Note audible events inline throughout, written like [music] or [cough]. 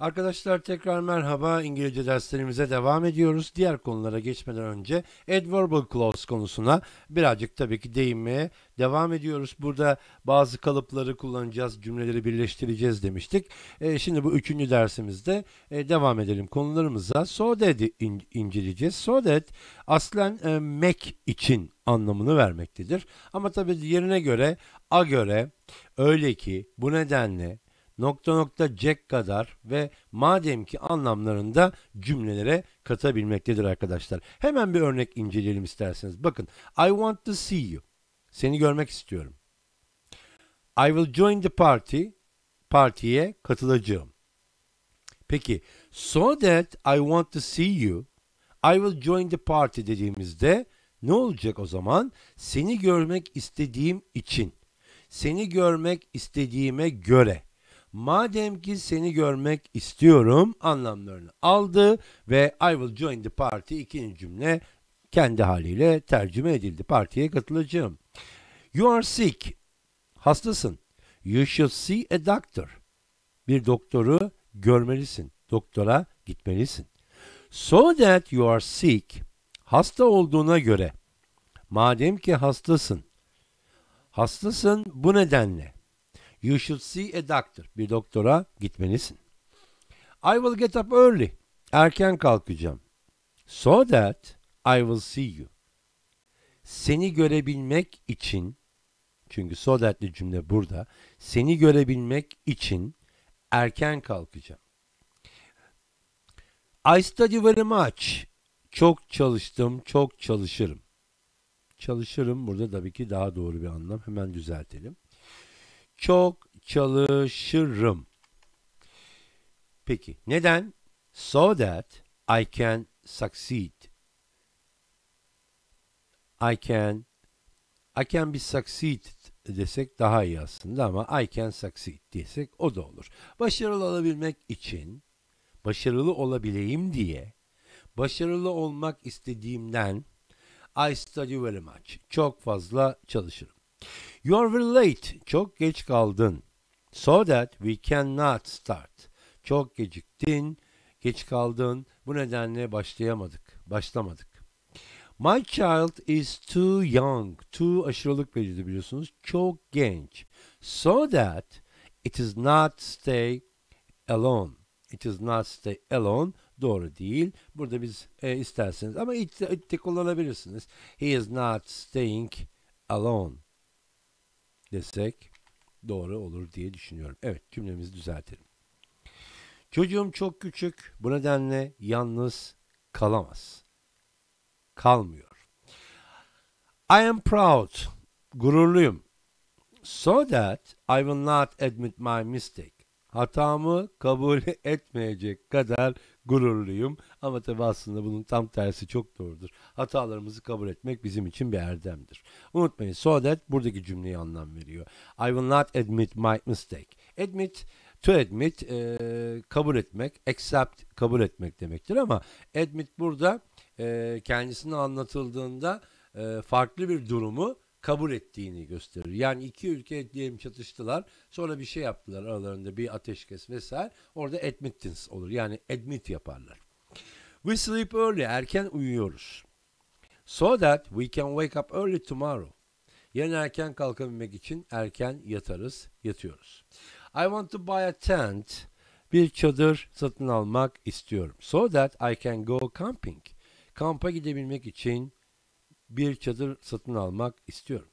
Arkadaşlar tekrar merhaba. İngilizce derslerimize devam ediyoruz. Diğer konulara geçmeden önce adverbial clause konusuna birazcık tabii ki değinmeye devam ediyoruz. Burada bazı kalıpları kullanacağız, cümleleri birleştireceğiz demiştik. E, şimdi bu üçüncü dersimizde e, devam edelim konularımıza. So that in, inceleyeceğiz. So that aslen e, make için anlamını vermektedir. Ama tabii yerine göre, a göre, öyle ki, bu nedenle, nokta nokta Jack kadar ve madem ki anlamlarında cümlelere katabilmektedir arkadaşlar. Hemen bir örnek inceleyelim isterseniz. Bakın I want to see you. Seni görmek istiyorum. I will join the party. Partiye katılacağım. Peki so that I want to see you I will join the party dediğimizde ne olacak o zaman? Seni görmek istediğim için. Seni görmek istediğime göre Madem ki seni görmek istiyorum anlamlarını aldı ve I will join the party ikinci cümle kendi haliyle tercüme edildi. Partiye katılacağım. You are sick. Hastasın. You should see a doctor. Bir doktoru görmelisin. Doktora gitmelisin. So that you are sick. Hasta olduğuna göre. Madem ki hastasın. Hastasın bu nedenle. You should see a doctor. Bir doktora gitmelisin. I will get up early. Erken kalkacağım. So that I will see you. Seni görebilmek için çünkü so that'li cümle burada. Seni görebilmek için erken kalkacağım. I study very much. Çok çalıştım, çok çalışırım. Çalışırım burada tabii ki daha doğru bir anlam. Hemen düzeltelim çok çalışırım. Peki neden? So that I can succeed. I can I can be succeed desek daha iyi aslında ama I can succeed desek o da olur. Başarılı olabilmek için, başarılı olabileyim diye, başarılı olmak istediğimden I study very much. Çok fazla çalışırım. You are late. Çok geç kaldın. So that we cannot start. Çok geciktin, geç kaldın. Bu nedenle başlayamadık, başlamadık. My child is too young. Too aşırılık belirdi biliyorsunuz. Çok genç. So that it is not stay alone. It is not stay alone. Doğru değil. Burada biz e, isterseniz ama it, it de kullanabilirsiniz. He is not staying alone desek doğru olur diye düşünüyorum. Evet cümlemizi düzeltelim. Çocuğum çok küçük bu nedenle yalnız kalamaz. Kalmıyor. I am proud. Gururluyum. So that I will not admit my mistake. Hatamı kabul [laughs] etmeyecek kadar gururluyum. Ama tabii aslında bunun tam tersi çok doğrudur. Hatalarımızı kabul etmek bizim için bir erdemdir. Unutmayın so buradaki cümleyi anlam veriyor. I will not admit my mistake. Admit To admit e, kabul etmek, accept kabul etmek demektir ama admit burada e, kendisine anlatıldığında e, farklı bir durumu kabul ettiğini gösterir. Yani iki ülke diyelim çatıştılar. Sonra bir şey yaptılar aralarında bir ateşkes vesaire. Orada admittance olur. Yani admit yaparlar. We sleep early. Erken uyuyoruz. So that we can wake up early tomorrow. Yarın erken kalkabilmek için erken yatarız, yatıyoruz. I want to buy a tent. Bir çadır satın almak istiyorum. So that I can go camping. Kampa gidebilmek için bir çadır satın almak istiyorum.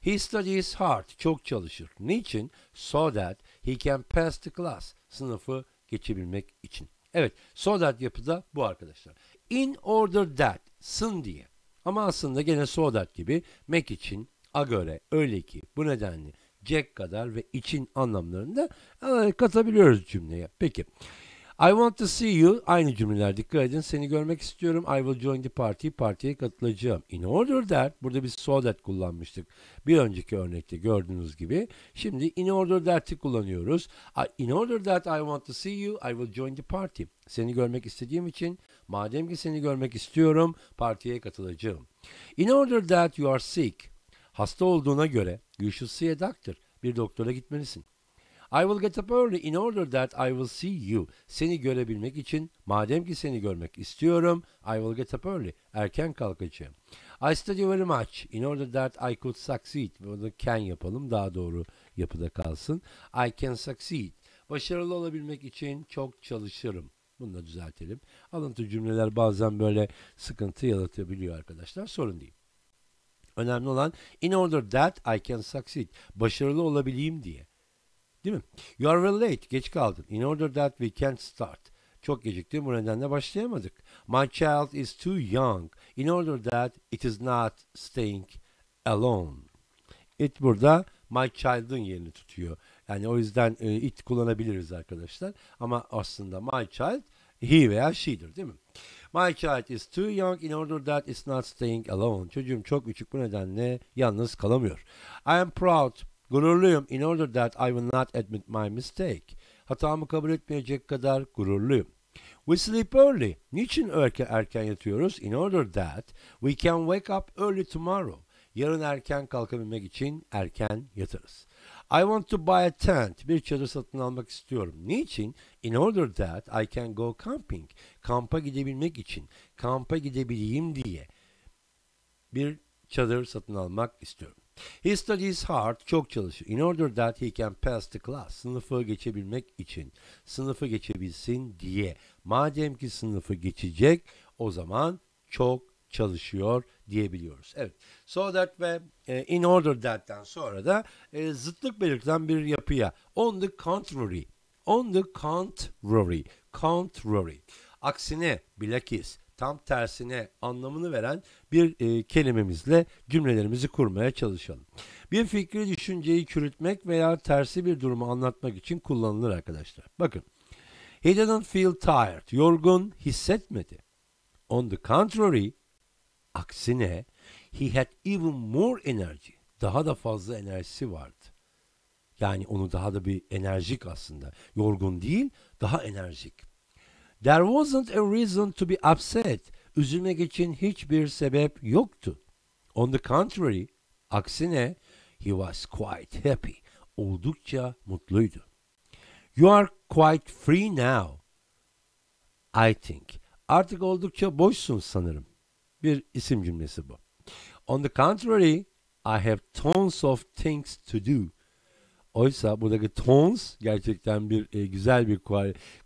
He studies hard, çok çalışır. Niçin? So that he can pass the class, sınıfı geçebilmek için. Evet, so that yapıda bu arkadaşlar. In order that, sın diye. Ama aslında gene so that gibi mek için, a göre, öyle ki, bu nedenle, Jack kadar ve için anlamlarında e, katabiliyoruz cümleye. Peki. I want to see you. Aynı cümleler dikkat edin. Seni görmek istiyorum. I will join the party. Partiye katılacağım. In order that. Burada biz so that kullanmıştık. Bir önceki örnekte gördüğünüz gibi. Şimdi in order that'i kullanıyoruz. In order that I want to see you. I will join the party. Seni görmek istediğim için madem ki seni görmek istiyorum partiye katılacağım. In order that you are sick. Hasta olduğuna göre you should see a doctor. Bir doktora gitmelisin. I will get up early in order that I will see you. Seni görebilmek için madem ki seni görmek istiyorum I will get up early. Erken kalkacağım. I study very much in order that I could succeed. Burada can yapalım daha doğru yapıda kalsın. I can succeed. Başarılı olabilmek için çok çalışırım. Bunu da düzeltelim. Alıntı cümleler bazen böyle sıkıntı yaratabiliyor arkadaşlar. Sorun değil. Önemli olan in order that I can succeed. Başarılı olabileyim diye. Değil mi? You are late. Geç kaldın. In order that we can't start. Çok gecikti. Bu nedenle başlayamadık. My child is too young. In order that it is not staying alone. It burada my child'ın yerini tutuyor. Yani o yüzden e, it kullanabiliriz arkadaşlar. Ama aslında my child he veya she'dir değil mi? My child is too young in order that it's not staying alone. Çocuğum çok küçük bu nedenle yalnız kalamıyor. I am proud Gururluyum in order that I will not admit my mistake. Hatamı kabul etmeyecek kadar gururluyum. We sleep early. Niçin erken, erken yatıyoruz? In order that we can wake up early tomorrow. Yarın erken kalkabilmek için erken yatarız. I want to buy a tent. Bir çadır satın almak istiyorum. Niçin? In order that I can go camping. Kampa gidebilmek için. Kampa gidebileyim diye. Bir çadır satın almak istiyorum. He studies hard, çok çalışır. In order that he can pass the class, sınıfı geçebilmek için, sınıfı geçebilsin diye. Madem ki sınıfı geçecek, o zaman çok çalışıyor diyebiliyoruz. Evet. So that ve e, in order that'ten sonra da e, zıtlık belirten bir yapıya. On the contrary. On the contrary. Contrary. Aksine bilakis tam tersine anlamını veren bir e, kelimemizle cümlelerimizi kurmaya çalışalım. Bir fikri düşünceyi çürütmek veya tersi bir durumu anlatmak için kullanılır arkadaşlar. Bakın. He didn't feel tired. Yorgun hissetmedi. On the contrary, aksine he had even more energy. Daha da fazla enerjisi vardı. Yani onu daha da bir enerjik aslında. Yorgun değil, daha enerjik. There wasn't a reason to be upset. Üzülmek için hiçbir sebep yoktu. On the contrary, aksine he was quite happy. Oldukça mutluydu. You are quite free now. I think. Artık oldukça boşsun sanırım. Bir isim cümlesi bu. On the contrary, I have tons of things to do. Oysa buradaki tons gerçekten bir e, güzel bir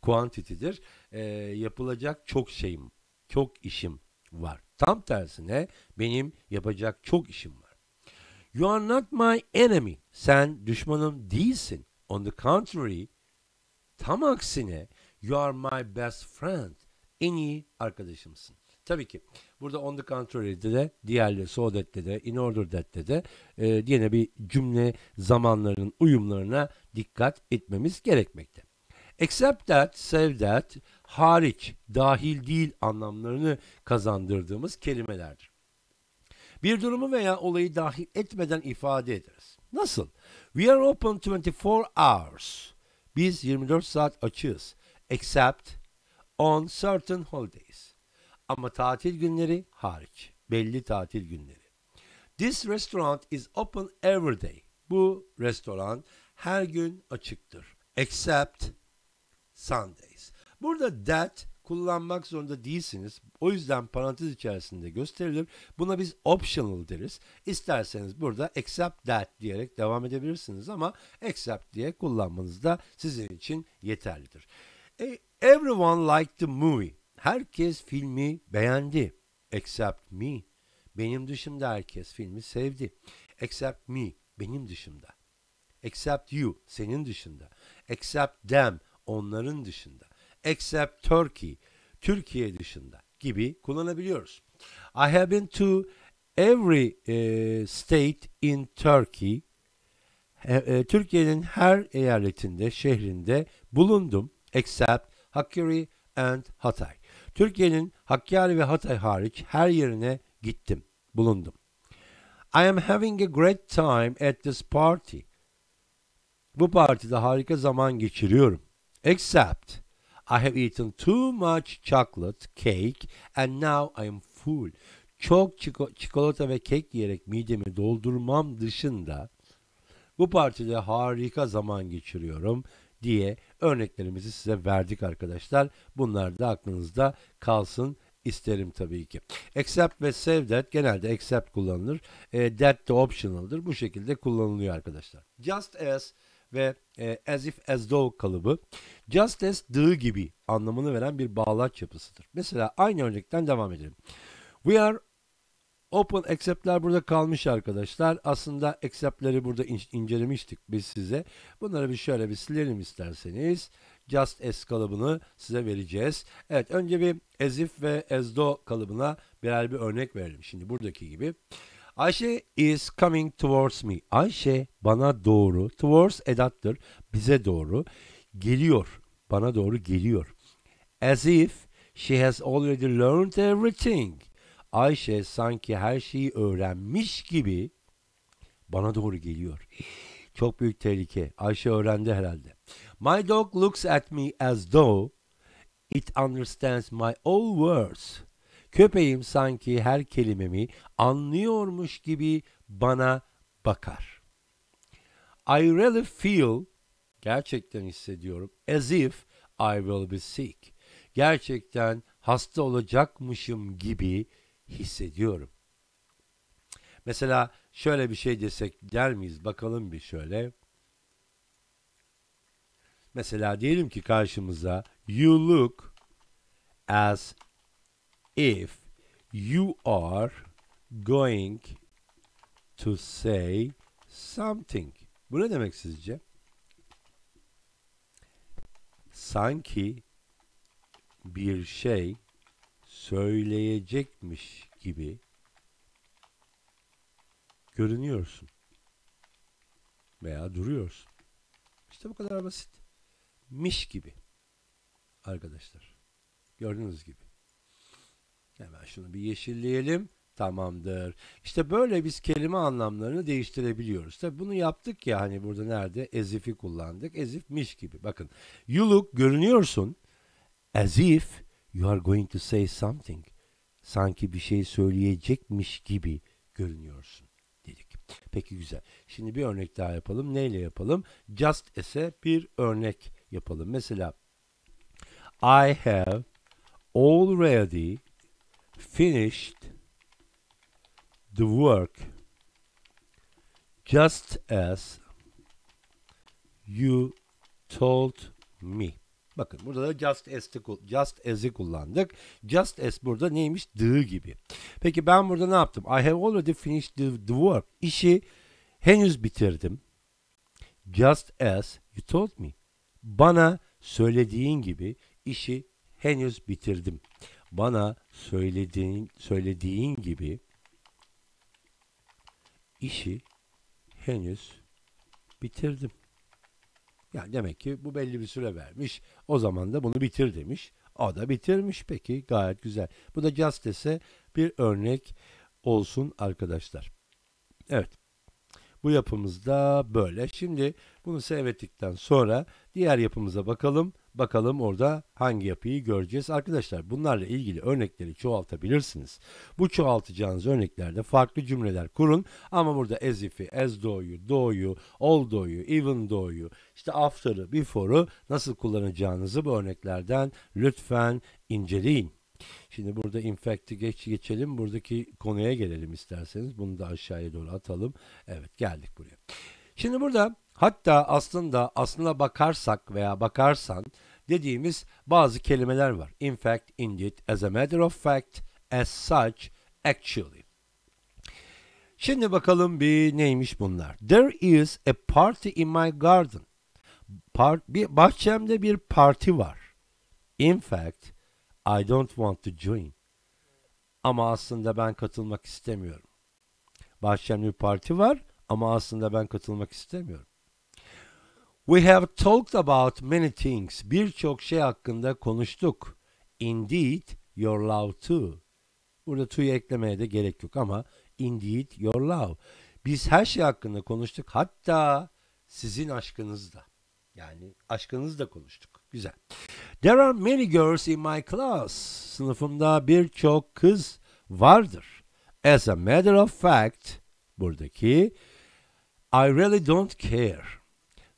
kuantitidir. E, yapılacak çok şeyim, çok işim var. Tam tersine benim yapacak çok işim var. You are not my enemy. Sen düşmanım değilsin. On the contrary, tam aksine you are my best friend. En iyi arkadaşımsın. Tabii ki. Burada On The Contrary'de de, diğerleri So de, In Order That'te de e, yine bir cümle zamanlarının uyumlarına dikkat etmemiz gerekmekte. Except that, save that, hariç, dahil değil anlamlarını kazandırdığımız kelimelerdir. Bir durumu veya olayı dahil etmeden ifade ederiz. Nasıl? We are open 24 hours. Biz 24 saat açığız. Except on certain holidays ama tatil günleri hariç. Belli tatil günleri. This restaurant is open every day. Bu restoran her gün açıktır. Except Sundays. Burada that kullanmak zorunda değilsiniz. O yüzden parantez içerisinde gösterilir. Buna biz optional deriz. İsterseniz burada except that diyerek devam edebilirsiniz ama except diye kullanmanız da sizin için yeterlidir. E, everyone liked the movie herkes filmi beğendi. Except me. Benim dışımda herkes filmi sevdi. Except me. Benim dışımda. Except you. Senin dışında. Except them. Onların dışında. Except Turkey. Türkiye dışında gibi kullanabiliyoruz. I have been to every e, state in Turkey. E, Türkiye'nin her eyaletinde, şehrinde bulundum. Except Hakkari and Hatay. Türkiye'nin Hakkari ve Hatay hariç her yerine gittim, bulundum. I am having a great time at this party. Bu partide harika zaman geçiriyorum. Except I have eaten too much chocolate cake and now I am full. Çok çiko çikolata ve kek yiyerek midemi doldurmam dışında bu partide harika zaman geçiriyorum diye örneklerimizi size verdik arkadaşlar. Bunlar da aklınızda kalsın isterim tabii ki. Accept ve save that genelde accept kullanılır. E, that de optional'dır. Bu şekilde kullanılıyor arkadaşlar. Just as ve e, as if as though kalıbı just as the gibi anlamını veren bir bağlaç yapısıdır. Mesela aynı örnekten devam edelim. We are Open accept'ler burada kalmış arkadaşlar. Aslında accept'leri burada in incelemiştik biz size. Bunları bir şöyle bir silelim isterseniz. Just as kalıbını size vereceğiz. Evet önce bir as if ve as do kalıbına birer bir örnek verelim. Şimdi buradaki gibi. Ayşe is coming towards me. Ayşe bana doğru, towards edattır, bize doğru geliyor. Bana doğru geliyor. As if she has already learned everything. Ayşe sanki her şeyi öğrenmiş gibi bana doğru geliyor. Çok büyük tehlike. Ayşe öğrendi herhalde. My dog looks at me as though it understands my all words. Köpeğim sanki her kelimemi anlıyormuş gibi bana bakar. I really feel gerçekten hissediyorum as if I will be sick. Gerçekten hasta olacakmışım gibi hissediyorum. Mesela şöyle bir şey desek der miyiz? Bakalım bir şöyle. Mesela diyelim ki karşımıza you look as if you are going to say something. Bu ne demek sizce? Sanki bir şey söyleyecekmiş gibi görünüyorsun veya duruyorsun. İşte bu kadar basit. Miş gibi arkadaşlar. Gördüğünüz gibi. Hemen şunu bir yeşilleyelim. Tamamdır. İşte böyle biz kelime anlamlarını değiştirebiliyoruz. Tabi bunu yaptık ya hani burada nerede? Ezif'i kullandık. Ezif miş gibi. Bakın. You look görünüyorsun. As if You are going to say something. Sanki bir şey söyleyecekmiş gibi görünüyorsun dedik. Peki güzel. Şimdi bir örnek daha yapalım. Neyle yapalım? Just ese bir örnek yapalım. Mesela I have already finished the work just as you told me. Bakın burada da just as'i just as'i kullandık. Just as burada neymiş? The gibi. Peki ben burada ne yaptım? I have already finished the, the work. İşi henüz bitirdim. Just as you told me. Bana söylediğin gibi işi henüz bitirdim. Bana söylediğin söylediğin gibi işi henüz bitirdim. Yani demek ki bu belli bir süre vermiş. O zaman da bunu bitir demiş. O da bitirmiş peki gayet güzel. Bu da Justice'e bir örnek olsun arkadaşlar. Evet. Bu yapımız da böyle. Şimdi bunu seyrettikten sonra diğer yapımıza bakalım. Bakalım orada hangi yapıyı göreceğiz. Arkadaşlar bunlarla ilgili örnekleri çoğaltabilirsiniz. Bu çoğaltacağınız örneklerde farklı cümleler kurun ama burada as if'i, as though doğuyu, although even doğuyu, işte after'ı, before'u nasıl kullanacağınızı bu örneklerden lütfen inceleyin. Şimdi burada in fact'i geç geçelim. Buradaki konuya gelelim isterseniz. Bunu da aşağıya doğru atalım. Evet geldik buraya. Şimdi burada hatta aslında aslına bakarsak veya bakarsan dediğimiz bazı kelimeler var. In fact, indeed, as a matter of fact, as such, actually. Şimdi bakalım bir neymiş bunlar. There is a party in my garden. Par bir bahçemde bir parti var. In fact, I don't want to join. Ama aslında ben katılmak istemiyorum. Bahçemde bir parti var ama aslında ben katılmak istemiyorum. We have talked about many things. Birçok şey hakkında konuştuk. Indeed, your love too. Burada to'yu eklemeye de gerek yok ama indeed your love. Biz her şey hakkında konuştuk. Hatta sizin aşkınızda. Yani aşkınızda konuştuk. Güzel. There are many girls in my class. Sınıfımda birçok kız vardır. As a matter of fact, buradaki I really don't care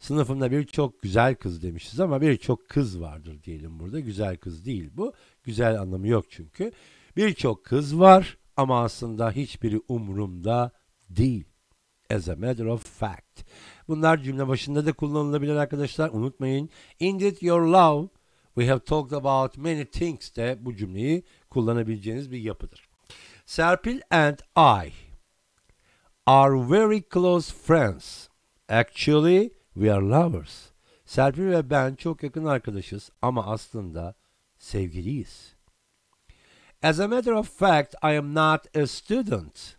Sınıfımda bir çok güzel kız demişiz ama bir çok kız vardır diyelim burada. Güzel kız değil bu. Güzel anlamı yok çünkü. bir çok kız var ama aslında hiçbiri umurumda değil. As a matter of fact. Bunlar cümle başında da kullanılabilir arkadaşlar. Unutmayın. Indeed your love we have talked about many things de bu cümleyi kullanabileceğiniz bir yapıdır. Serpil and I are very close friends. Actually, We are lovers. Serpil ve ben çok yakın arkadaşız ama aslında sevgiliyiz. As a matter of fact, I am not a student.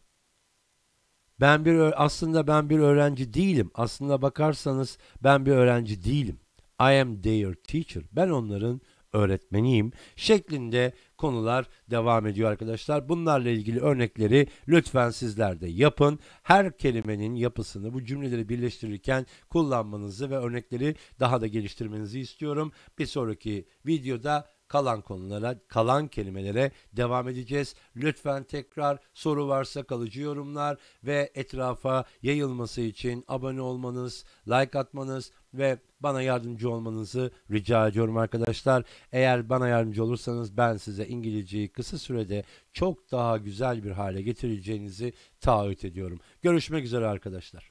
Ben bir aslında ben bir öğrenci değilim. Aslında bakarsanız ben bir öğrenci değilim. I am their teacher. Ben onların öğretmeniyim şeklinde konular devam ediyor arkadaşlar. Bunlarla ilgili örnekleri lütfen sizler de yapın. Her kelimenin yapısını bu cümleleri birleştirirken kullanmanızı ve örnekleri daha da geliştirmenizi istiyorum. Bir sonraki videoda kalan konulara, kalan kelimelere devam edeceğiz. Lütfen tekrar soru varsa kalıcı yorumlar ve etrafa yayılması için abone olmanız, like atmanız ve bana yardımcı olmanızı rica ediyorum arkadaşlar. Eğer bana yardımcı olursanız ben size İngilizceyi kısa sürede çok daha güzel bir hale getireceğinizi taahhüt ediyorum. Görüşmek üzere arkadaşlar.